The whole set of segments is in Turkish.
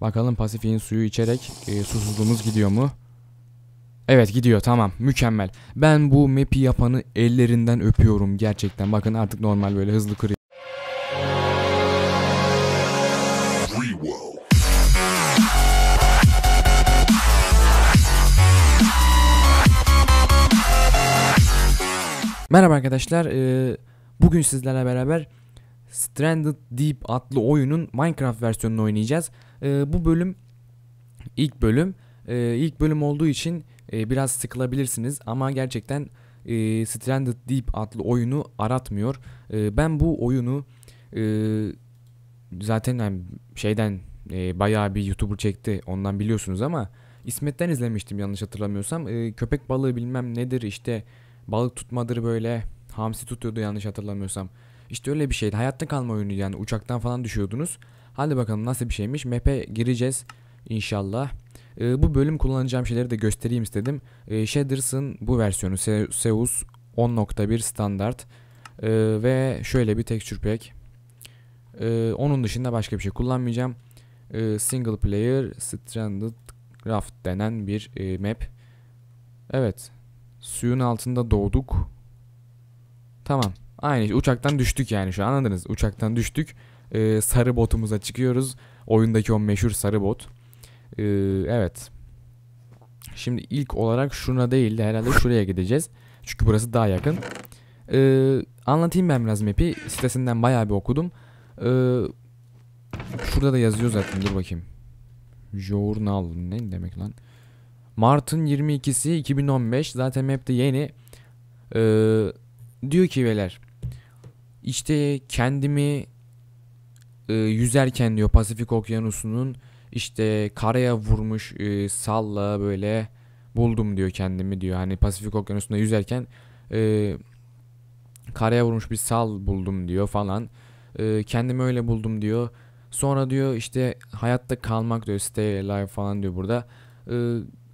Bakalım Pasifik'in suyu içerek e, susuzluğumuz gidiyor mu? Evet gidiyor tamam mükemmel. Ben bu map'i yapanı ellerinden öpüyorum gerçekten. Bakın artık normal böyle hızlı kırıyor. Merhaba arkadaşlar. E, bugün sizlerle beraber Stranded Deep adlı oyunun Minecraft versiyonunu oynayacağız. E, bu bölüm ilk bölüm. E, ilk bölüm olduğu için e, biraz sıkılabilirsiniz ama gerçekten e, Stranded Deep adlı oyunu aratmıyor. E, ben bu oyunu e, zaten yani şeyden e, bayağı bir YouTuber çekti ondan biliyorsunuz ama İsmet'ten izlemiştim yanlış hatırlamıyorsam. E, köpek balığı bilmem nedir işte balık tutmadır böyle hamsi tutuyordu yanlış hatırlamıyorsam. İşte öyle bir şeydi. Hayatta kalma oyunu yani uçaktan falan düşüyordunuz. Hadi bakalım nasıl bir şeymiş. Map'e gireceğiz inşallah. E, bu bölüm kullanacağım şeyleri de göstereyim istedim. E, ee, Shaders'ın bu versiyonu Seus 10.1 standart. E, ve şöyle bir texture pack. E, onun dışında başka bir şey kullanmayacağım. E, single player stranded raft denen bir e, map. Evet. Suyun altında doğduk. Tamam. Aynı şey. uçaktan düştük yani şu an anladınız. Uçaktan düştük e, sarı botumuza çıkıyoruz. Oyundaki o meşhur sarı bot. E, evet. Şimdi ilk olarak şuna değil de herhalde şuraya gideceğiz. Çünkü burası daha yakın. E, anlatayım ben biraz map'i. Sitesinden bayağı bir okudum. E, şurada da yazıyor zaten dur bakayım. Journal ne demek lan? Mart'ın 22'si 2015 zaten map'te yeni. Ee, diyor ki beyler işte kendimi e, yüzerken diyor Pasifik Okyanusu'nun işte karaya vurmuş e, salla böyle buldum diyor kendimi diyor. Hani Pasifik Okyanusu'nda yüzerken e, karaya vurmuş bir sal buldum diyor falan. E, kendimi öyle buldum diyor. Sonra diyor işte hayatta kalmak diyor stay alive falan diyor burada. E,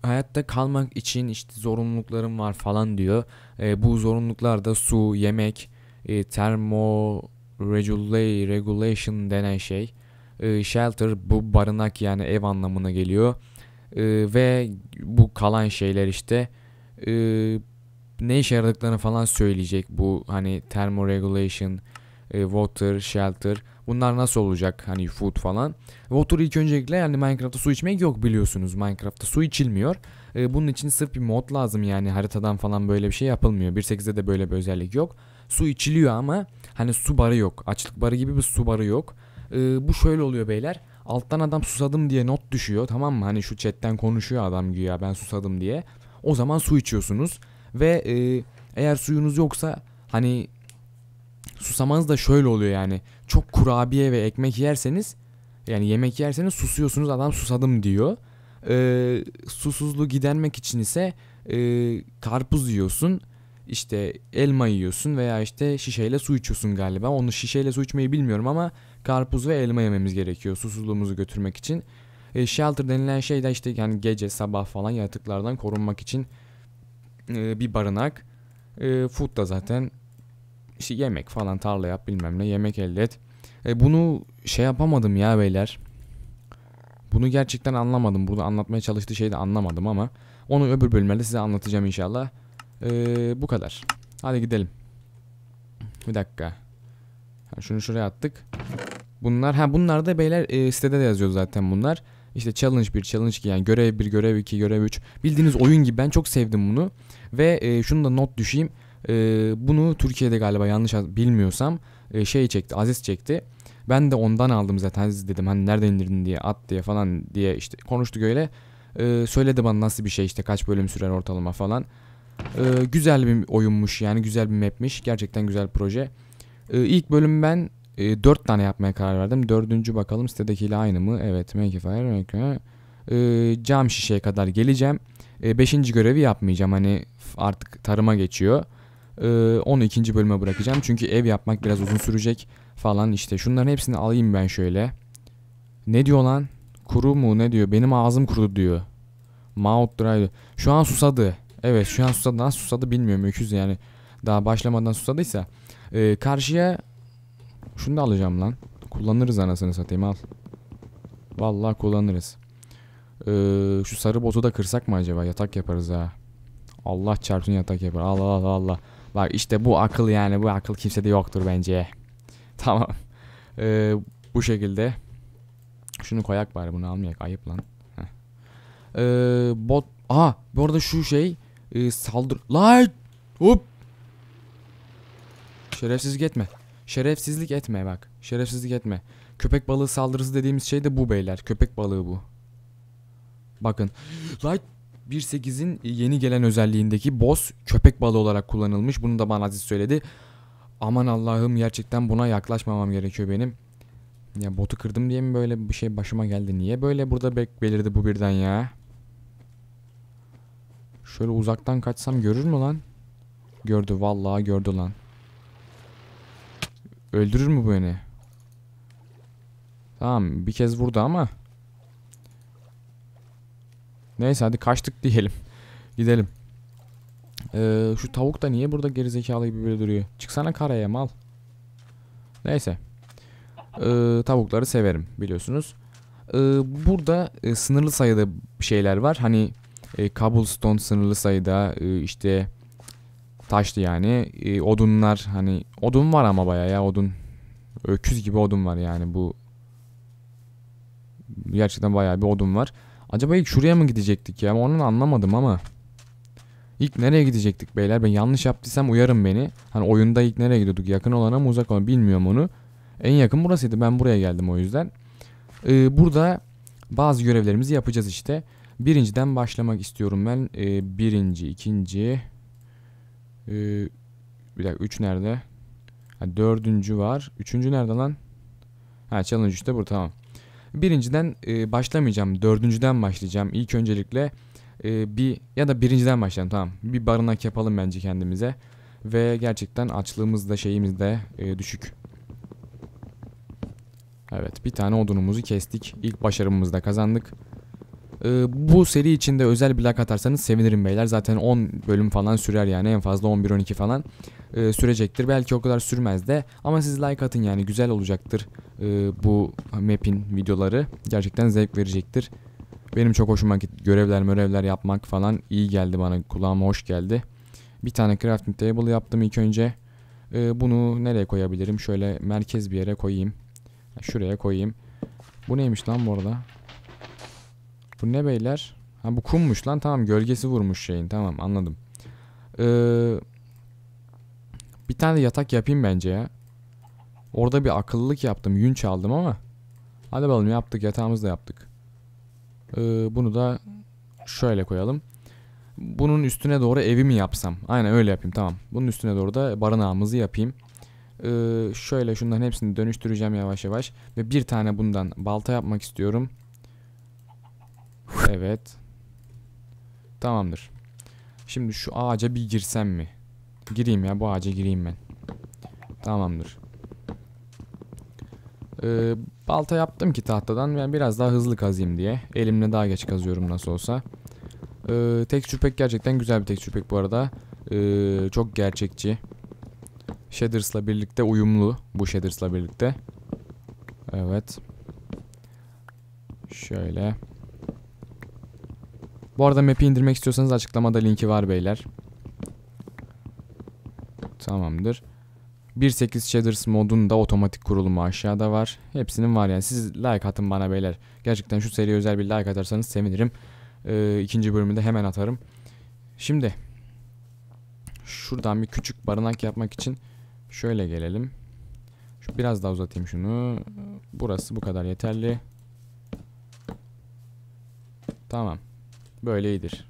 hayatta kalmak için işte zorunluluklarım var falan diyor. E, bu zorunluluklar da su, yemek, e, termo regulate, regulation denen şey. E, shelter bu barınak yani ev anlamına geliyor. E, ve bu kalan şeyler işte e, ne işe yaradıklarını falan söyleyecek bu hani thermoregulation, e, water, shelter bunlar nasıl olacak hani food falan. Water ilk öncelikle yani Minecraft'ta su içmek yok biliyorsunuz Minecraft'ta su içilmiyor. E, bunun için sırf bir mod lazım yani haritadan falan böyle bir şey yapılmıyor. 1.8'de de böyle bir özellik yok. Su içiliyor ama hani su barı yok. Açlık barı gibi bir su barı yok. Ee, bu şöyle oluyor beyler. Alttan adam susadım diye not düşüyor tamam mı? Hani şu chatten konuşuyor adam güya ben susadım diye. O zaman su içiyorsunuz. Ve e, eğer suyunuz yoksa hani susamanız da şöyle oluyor yani. Çok kurabiye ve ekmek yerseniz yani yemek yerseniz susuyorsunuz adam susadım diyor. E, susuzluğu gidermek için ise e, karpuz yiyorsun işte elma yiyorsun veya işte şişeyle su içiyorsun galiba. Onu şişeyle su içmeyi bilmiyorum ama karpuz ve elma yememiz gerekiyor susuzluğumuzu götürmek için. E, shelter denilen şey de işte yani gece sabah falan yaratıklardan korunmak için e, bir barınak. E, food da zaten işte yemek falan tarla yap bilmem ne yemek elde et. E, bunu şey yapamadım ya beyler. Bunu gerçekten anlamadım. Burada anlatmaya çalıştığı şeyi de anlamadım ama onu öbür bölümlerde size anlatacağım inşallah. Ee, bu kadar. Hadi gidelim. Bir dakika. Şunu şuraya attık. Bunlar ha bunlar da beyler e, sitede de yazıyor zaten bunlar. İşte challenge 1, challenge 2 yani görev 1, görev 2, görev 3. Bildiğiniz oyun gibi ben çok sevdim bunu. Ve e, şunu da not düşeyim. E, bunu Türkiye'de galiba yanlış bilmiyorsam e, şey çekti, Aziz çekti. Ben de ondan aldım zaten Aziz dedim hani nerede indirdin diye at diye falan diye işte konuştuk öyle. E, söyledi bana nasıl bir şey işte kaç bölüm sürer ortalama falan. Ee, güzel bir oyunmuş yani güzel bir mapmiş. Gerçekten güzel proje. Ee, ilk bölüm ben e, 4 tane yapmaya karar verdim. Dördüncü bakalım sitedekiyle aynı mı? Evet Make a Fire. Make a... Ee, cam şişeye kadar geleceğim. Ee, beşinci görevi yapmayacağım. Hani artık tarıma geçiyor. Ee, onu ikinci bölüme bırakacağım. Çünkü ev yapmak biraz uzun sürecek falan işte. Şunların hepsini alayım ben şöyle. Ne diyor lan? Kuru mu ne diyor? Benim ağzım kurudu diyor. Mouth dry. Şu an susadı. Evet şu an susadı. Nasıl susadı bilmiyorum. Öküz yani. Daha başlamadan susadıysa. Ee, karşıya şunu da alacağım lan. Kullanırız anasını satayım al. Vallahi kullanırız. Ee, şu sarı botu da kırsak mı acaba? Yatak yaparız ha. Allah çarpsın yatak yapar. Allah Allah Allah. Bak işte bu akıl yani. Bu akıl kimsede yoktur bence. Tamam. Ee, bu şekilde. Şunu koyak bari bunu almayak. Ayıp lan. Ee, bot. Aha bu arada şu şey e, saldır. Lan! Hop! Şerefsizlik etme. Şerefsizlik etme bak. Şerefsizlik etme. Köpek balığı saldırısı dediğimiz şey de bu beyler. Köpek balığı bu. Bakın. Light 1.8'in yeni gelen özelliğindeki boss köpek balığı olarak kullanılmış. Bunu da bana Aziz söyledi. Aman Allah'ım gerçekten buna yaklaşmamam gerekiyor benim. Ya botu kırdım diye mi böyle bir şey başıma geldi? Niye böyle burada belirdi bu birden ya? Şöyle uzaktan kaçsam görür mü lan? Gördü vallahi gördü lan. Öldürür mü beni? Tamam bir kez vurdu ama. Neyse hadi kaçtık diyelim. Gidelim. Ee, şu tavuk da niye burada gerizekalı gibi böyle duruyor? Çıksana karaya mal. Neyse. Ee, tavukları severim biliyorsunuz. Ee, burada e, sınırlı sayıda şeyler var. Hani e, cobblestone sınırlı sayıda e, işte taştı yani. E, odunlar hani odun var ama bayağı ya odun. Öküz gibi odun var yani bu. Gerçekten bayağı bir odun var. Acaba ilk şuraya mı gidecektik ya? Onu anlamadım ama. İlk nereye gidecektik beyler? Ben yanlış yaptıysam uyarın beni. Hani oyunda ilk nereye gidiyorduk? Yakın olana mı uzak olana bilmiyorum onu. En yakın burasıydı. Ben buraya geldim o yüzden. Ee, burada bazı görevlerimizi yapacağız işte. Birinciden başlamak istiyorum ben. E, birinci, ikinci. E, bir dakika üç nerede? Ha, dördüncü var. Üçüncü nerede lan? Ha challenge işte burada tamam. Birinciden e, başlamayacağım. Dördüncüden başlayacağım. İlk öncelikle e, bir ya da birinciden başlayalım tamam. Bir barınak yapalım bence kendimize. Ve gerçekten açlığımız da şeyimiz de e, düşük. Evet bir tane odunumuzu kestik. İlk başarımızı da kazandık. Ee, bu seri içinde özel bir like atarsanız sevinirim beyler. Zaten 10 bölüm falan sürer yani en fazla 11-12 falan e, sürecektir. Belki o kadar sürmez de ama siz like atın yani güzel olacaktır e, bu map'in videoları. Gerçekten zevk verecektir. Benim çok hoşuma gitti. Görevler mörevler yapmak falan iyi geldi bana. Kulağıma hoş geldi. Bir tane crafting table yaptım ilk önce. Ee, bunu nereye koyabilirim? Şöyle merkez bir yere koyayım. Şuraya koyayım. Bu neymiş lan bu arada? Bu ne beyler? Ha bu kummuş lan tamam gölgesi vurmuş şeyin tamam anladım. Ee, bir tane de yatak yapayım bence ya. Orada bir akıllılık yaptım yün çaldım ama. Hadi bakalım yaptık yatağımızı da yaptık. Ee, bunu da şöyle koyalım. Bunun üstüne doğru evi mi yapsam? Aynen öyle yapayım tamam. Bunun üstüne doğru da barınağımızı yapayım. Ee, şöyle şunların hepsini dönüştüreceğim yavaş yavaş. Ve bir tane bundan balta yapmak istiyorum. Evet. Tamamdır. Şimdi şu ağaca bir girsem mi? Gireyim ya bu ağaca gireyim ben. Tamamdır. Ee, balta yaptım ki tahtadan. Ben biraz daha hızlı kazayım diye. Elimle daha geç kazıyorum nasıl olsa. Ee, tekstür pack gerçekten güzel bir tek çüpek bu arada. Ee, çok gerçekçi. Shaders'la birlikte uyumlu. Bu Shaders'la birlikte. Evet. Şöyle. Bu arada map'i indirmek istiyorsanız açıklamada linki var beyler. Tamamdır. 1.8 Shaders modun da otomatik kurulumu aşağıda var. Hepsinin var yani. Siz like atın bana beyler. Gerçekten şu seriye özel bir like atarsanız sevinirim. Ee, bölümü de hemen atarım. Şimdi şuradan bir küçük barınak yapmak için şöyle gelelim. Şu biraz daha uzatayım şunu. Burası bu kadar yeterli. Tamam. Böyle iyidir.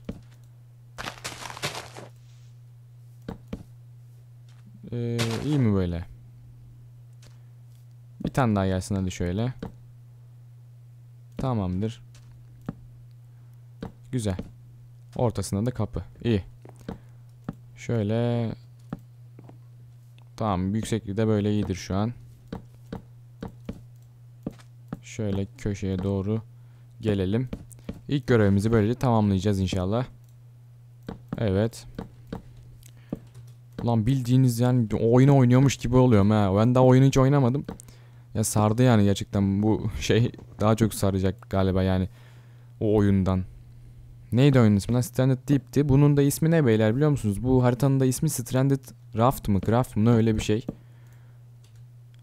Ee, iyi mi böyle? Bir tane daha gelsin hadi şöyle. Tamamdır. Güzel. Ortasında da kapı. İyi. Şöyle. Tamam yükseklikte böyle iyidir şu an. Şöyle köşeye doğru gelelim. İlk görevimizi böylece tamamlayacağız inşallah. Evet. Lan bildiğiniz yani oyunu oynuyormuş gibi oluyorum ha. Ben daha oyunu hiç oynamadım. Ya sardı yani gerçekten bu şey daha çok saracak galiba yani o oyundan. Neydi oyunun ismi lan? Stranded Deep'ti. Bunun da ismi ne beyler biliyor musunuz? Bu haritanın da ismi Stranded Raft mı? Craft mı? Öyle bir şey.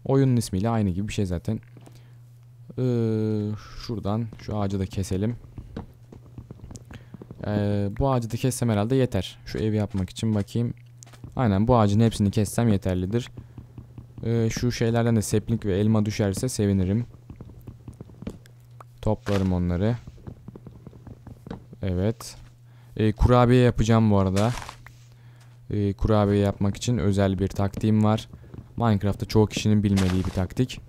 Oyunun ismiyle aynı gibi bir şey zaten. Ee, şuradan şu ağacı da keselim. Ee, bu ağacı da kessem herhalde yeter. Şu evi yapmak için bakayım. Aynen bu ağacın hepsini kessem yeterlidir. Ee, şu şeylerden de seplik ve elma düşerse sevinirim. Toplarım onları. Evet. Ee, kurabiye yapacağım bu arada. Ee, kurabiye yapmak için özel bir taktiğim var. Minecraft'ta çoğu kişinin bilmediği bir taktik.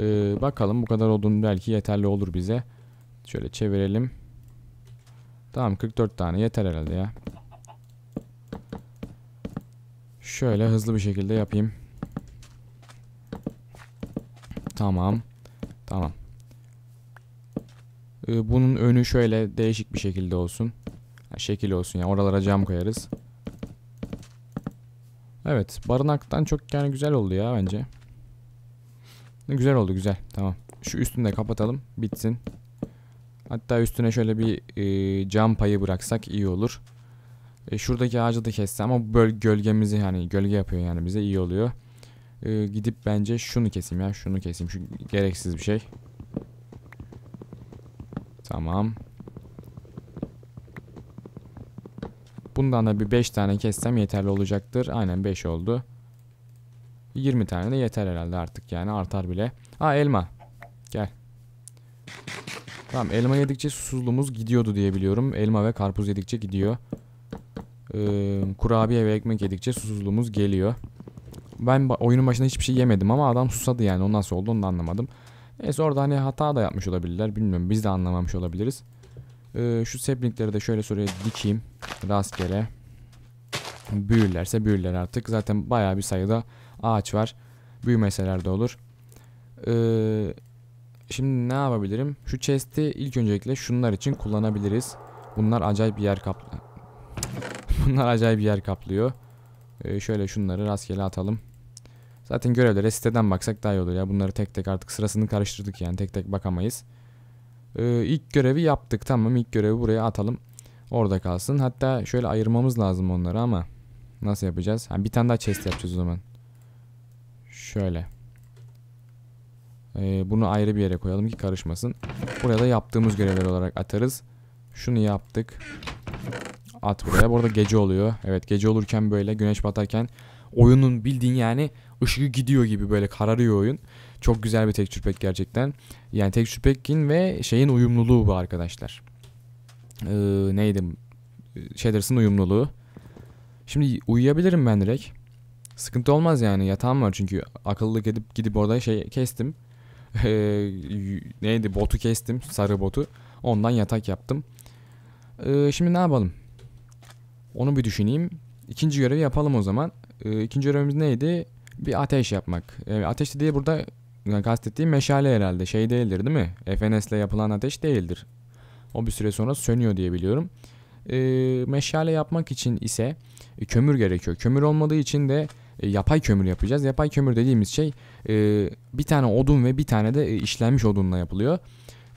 Ee, bakalım bu kadar odun belki yeterli olur bize. Şöyle çevirelim. Tamam 44 tane yeter herhalde ya. Şöyle hızlı bir şekilde yapayım. Tamam. Tamam. Ee, bunun önü şöyle değişik bir şekilde olsun. Yani şekil olsun yani oralara cam koyarız. Evet barınaktan çok yani güzel oldu ya bence. Güzel oldu güzel tamam. Şu üstünü de kapatalım bitsin. Hatta üstüne şöyle bir e, cam payı bıraksak iyi olur. E, şuradaki ağacı da kesse ama böl gölgemizi hani gölge yapıyor yani bize iyi oluyor. E, gidip bence şunu keseyim ya şunu keseyim şu gereksiz bir şey. Tamam. Bundan da bir 5 tane kessem yeterli olacaktır. Aynen 5 oldu. 20 tane de yeter herhalde artık yani artar bile. Aa elma. Gel. Tamam elma yedikçe susuzluğumuz gidiyordu diye biliyorum. Elma ve karpuz yedikçe gidiyor. Ee, kurabiye ve ekmek yedikçe susuzluğumuz geliyor. Ben oyunun başında hiçbir şey yemedim ama adam susadı yani. O nasıl oldu onu da anlamadım. Neyse orada hani hata da yapmış olabilirler. Bilmiyorum biz de anlamamış olabiliriz. Ee, şu seplinkleri de şöyle şöyle dikeyim. Rastgele. Büyürlerse büyürler artık. Zaten baya bir sayıda ağaç var. Büyümeseler de olur. Ee, Şimdi ne yapabilirim? Şu chest'i ilk öncelikle şunlar için kullanabiliriz. Bunlar acayip bir yer kaplı. Bunlar acayip bir yer kaplıyor. Ee, şöyle şunları rastgele atalım. Zaten görevlere siteden baksak daha iyi olur ya. Bunları tek tek artık sırasını karıştırdık yani tek tek bakamayız. Ee, ilk görevi yaptık tamam İlk görevi buraya atalım. Orada kalsın. Hatta şöyle ayırmamız lazım onları ama nasıl yapacağız? Ha, bir tane daha chest yapacağız o zaman. Şöyle. Ee, bunu ayrı bir yere koyalım ki karışmasın. Buraya da yaptığımız görevler olarak atarız. Şunu yaptık. At buraya. Burada gece oluyor. Evet gece olurken böyle güneş batarken oyunun bildiğin yani ışığı gidiyor gibi böyle kararıyor oyun. Çok güzel bir texture pack gerçekten. Yani texture pack'in ve şeyin uyumluluğu bu arkadaşlar. Ee, neydi? Shaders'ın uyumluluğu. Şimdi uyuyabilirim ben direkt. Sıkıntı olmaz yani yatağım var çünkü akıllı gidip gidip orada şey kestim e, neydi botu kestim sarı botu. Ondan yatak yaptım. E, şimdi ne yapalım? Onu bir düşüneyim. İkinci görevi yapalım o zaman. E, ikinci görevimiz neydi? Bir ateş yapmak. E, ateş diye burada kastettiğim meşale herhalde. Şey değildir değil mi? FNS ile yapılan ateş değildir. O bir süre sonra sönüyor diye biliyorum. E, meşale yapmak için ise e, kömür gerekiyor. Kömür olmadığı için de e, yapay kömür yapacağız. Yapay kömür dediğimiz şey e, bir tane odun ve bir tane de e, işlenmiş odunla yapılıyor.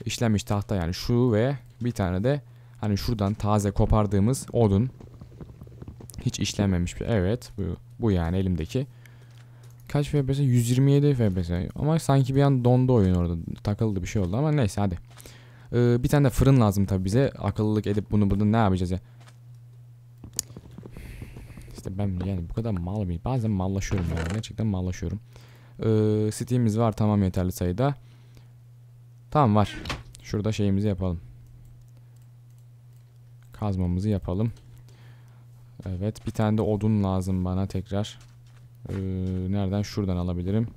İşlenmiş tahta yani şu ve bir tane de hani şuradan taze kopardığımız odun. Hiç işlenmemiş bir evet bu, bu yani elimdeki. Kaç FPS? 127 FPS. Ama sanki bir an dondu oyun orada. Takıldı bir şey oldu ama neyse hadi. Ee, bir tane de fırın lazım tabi bize. Akıllılık edip bunu burada ne yapacağız ya? İşte ben yani bu kadar mal mıyım? Bazen mallaşıyorum yani. Gerçekten mallaşıyorum. Ee, Steam'imiz var tamam yeterli sayıda. Tamam var. Şurada şeyimizi yapalım. Kazmamızı yapalım. Evet bir tane de odun lazım bana tekrar. Ee, nereden? Şuradan alabilirim.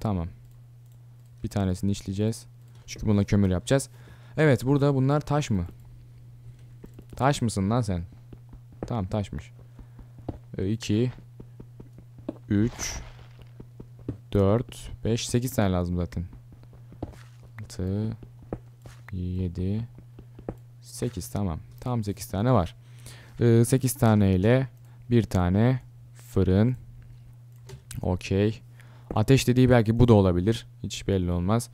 Tamam. Bir tanesini işleyeceğiz. Çünkü buna kömür yapacağız. Evet burada bunlar taş mı? Taş mısın lan sen? Tamam taşmış. 2 3 4 5 8 tane lazım zaten. 6 7 8 tamam. Tam 8 tane var. 8 ee, tane ile bir tane fırın. Okey. Ateş dediği belki bu da olabilir. Hiç belli olmaz.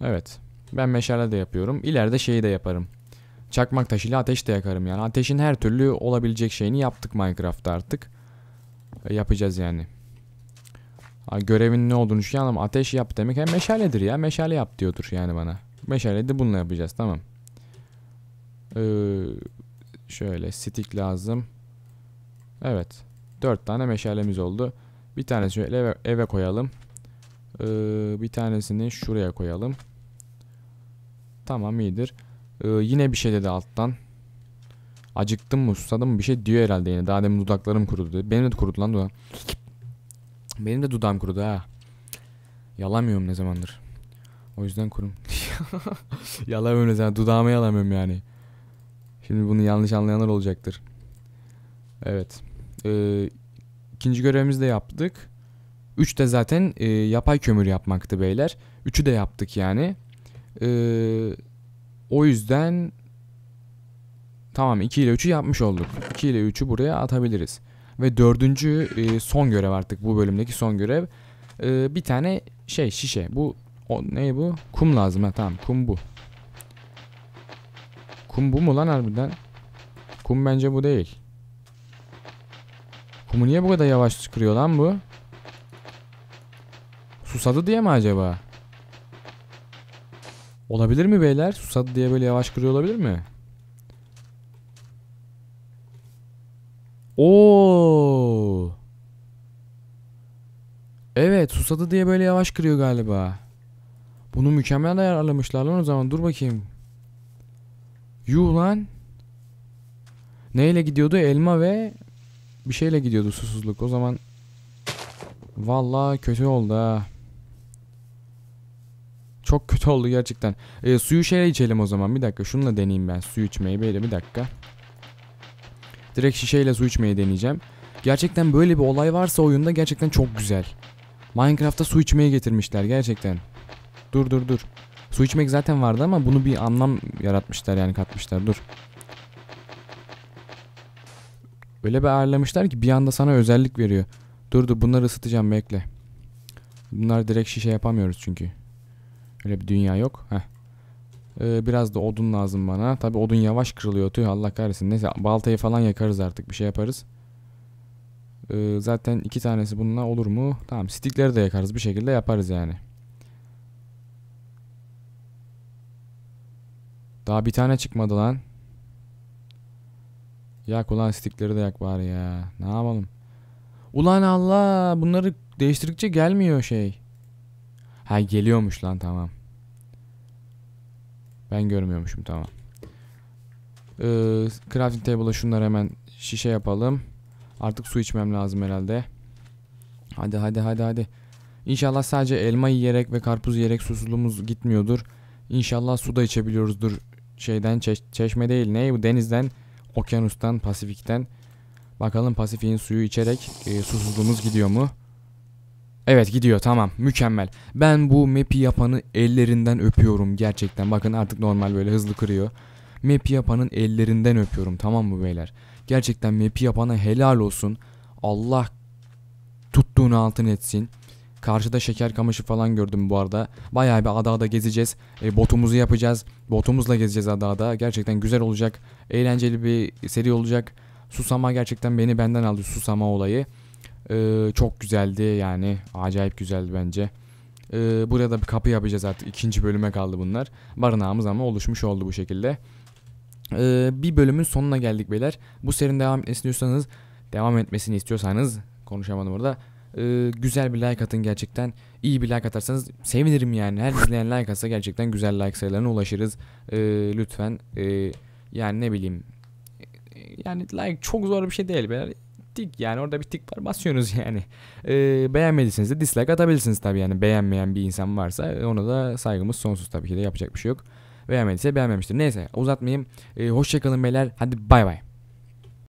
Evet. Ben meşale de yapıyorum. İleride şeyi de yaparım. Çakmak taşıyla ateş de yakarım yani. Ateşin her türlü olabilecek şeyini yaptık Minecraft'ta artık. E, yapacağız yani. görevin ne olduğunu şu an ateş yap demek yani meşaledir ya. Meşale yap diyordur yani bana. Meşale de bununla yapacağız tamam. Ee, şöyle stick lazım. Evet. Dört tane meşalemiz oldu. Bir tanesini şöyle eve, eve koyalım. Ee, bir tanesini şuraya koyalım. Tamam iyidir. Ee, yine bir şey dedi alttan. Acıktım mı susadım mı bir şey diyor herhalde yine. Daha demin dudaklarım kurudu. Dedi. Benim de kurudu lan dudağım. Benim de dudağım kurudu ha. Yalamıyorum ne zamandır. O yüzden kurum. yalamıyorum ne zaman. Dudağımı yalamıyorum yani. Şimdi bunu yanlış anlayanlar olacaktır. Evet. Ee, ikinci görevimizi de yaptık. Üç de zaten e, yapay kömür yapmaktı beyler. Üçü de yaptık yani. Eee o yüzden tamam 2 ile 3'ü yapmış olduk. 2 ile 3'ü buraya atabiliriz. Ve dördüncü e, son görev artık bu bölümdeki son görev. E, bir tane şey şişe. Bu o, ne bu? Kum lazım ha tamam kum bu. Kum bu mu lan harbiden? Kum bence bu değil. Kumu niye bu kadar yavaş çıkıyor lan bu? Susadı diye mi acaba? Olabilir mi beyler? Susadı diye böyle yavaş kırıyor olabilir mi? Oo. Evet susadı diye böyle yavaş kırıyor galiba. Bunu mükemmel ayarlamışlar lan o zaman dur bakayım. Yuh lan. Neyle gidiyordu? Elma ve bir şeyle gidiyordu susuzluk. O zaman Vallahi kötü oldu ha. Çok kötü oldu gerçekten. E, suyu şöyle içelim o zaman. Bir dakika şununla deneyeyim ben. Su içmeyi böyle bir dakika. Direkt şişeyle su içmeyi deneyeceğim. Gerçekten böyle bir olay varsa oyunda gerçekten çok güzel. Minecraft'ta su içmeye getirmişler gerçekten. Dur dur dur. Su içmek zaten vardı ama bunu bir anlam yaratmışlar yani katmışlar. Dur. Öyle bir ağırlamışlar ki bir anda sana özellik veriyor. Dur dur bunları ısıtacağım bekle. Bunlar direkt şişe yapamıyoruz çünkü. Öyle bir dünya yok. Heh. Ee, biraz da odun lazım bana. Tabi odun yavaş kırılıyor. Tüh Allah kahretsin. Neyse baltayı falan yakarız artık. Bir şey yaparız. Ee, zaten iki tanesi bununla olur mu? Tamam stikleri de yakarız. Bir şekilde yaparız yani. Daha bir tane çıkmadı lan. Yak ulan stikleri de yak bari ya. Ne yapalım? Ulan Allah bunları değiştirdikçe gelmiyor şey. Ha geliyormuş lan tamam. Ben görmüyormuşum tamam. Ee, crafting table'a şunları hemen şişe yapalım. Artık su içmem lazım herhalde. Hadi hadi hadi hadi. İnşallah sadece elma yiyerek ve karpuz yiyerek susuzluğumuz gitmiyordur. İnşallah su da içebiliyoruzdur. Şeyden çeş çeşme değil ne bu denizden, okyanustan, Pasifik'ten. Bakalım Pasifik'in suyu içerek e, susuzluğumuz gidiyor mu? Evet gidiyor tamam mükemmel. Ben bu map'i yapanı ellerinden öpüyorum gerçekten. Bakın artık normal böyle hızlı kırıyor. Map'i yapanın ellerinden öpüyorum tamam mı beyler? Gerçekten map'i yapana helal olsun. Allah tuttuğunu altın etsin. Karşıda şeker kamışı falan gördüm bu arada. Bayağı bir adada gezeceğiz. E, botumuzu yapacağız. Botumuzla gezeceğiz adada. Gerçekten güzel olacak. Eğlenceli bir seri olacak. Susama gerçekten beni benden aldı susama olayı. Ee, çok güzeldi yani acayip güzeldi bence. Ee, buraya da bir kapı yapacağız artık ikinci bölüme kaldı bunlar. Barınağımız ama oluşmuş oldu bu şekilde. Ee, bir bölümün sonuna geldik beyler. Bu serinin devam etmesini istiyorsanız devam etmesini istiyorsanız konuşamadım burada Ee, güzel bir like atın gerçekten. İyi bir like atarsanız sevinirim yani. Her izleyen like atsa gerçekten güzel like sayılarına ulaşırız. Ee, lütfen e, yani ne bileyim ee, yani like çok zor bir şey değil. Beyler bittik. Yani orada bir tik var basıyorsunuz yani. Ee, beğenmediyseniz de dislike atabilirsiniz tabii yani. Beğenmeyen bir insan varsa e, ona da saygımız sonsuz tabii ki de yapacak bir şey yok. Beğenmediyse beğenmemiştir. Neyse uzatmayayım. Ee, hoşçakalın beyler. Hadi bay bay.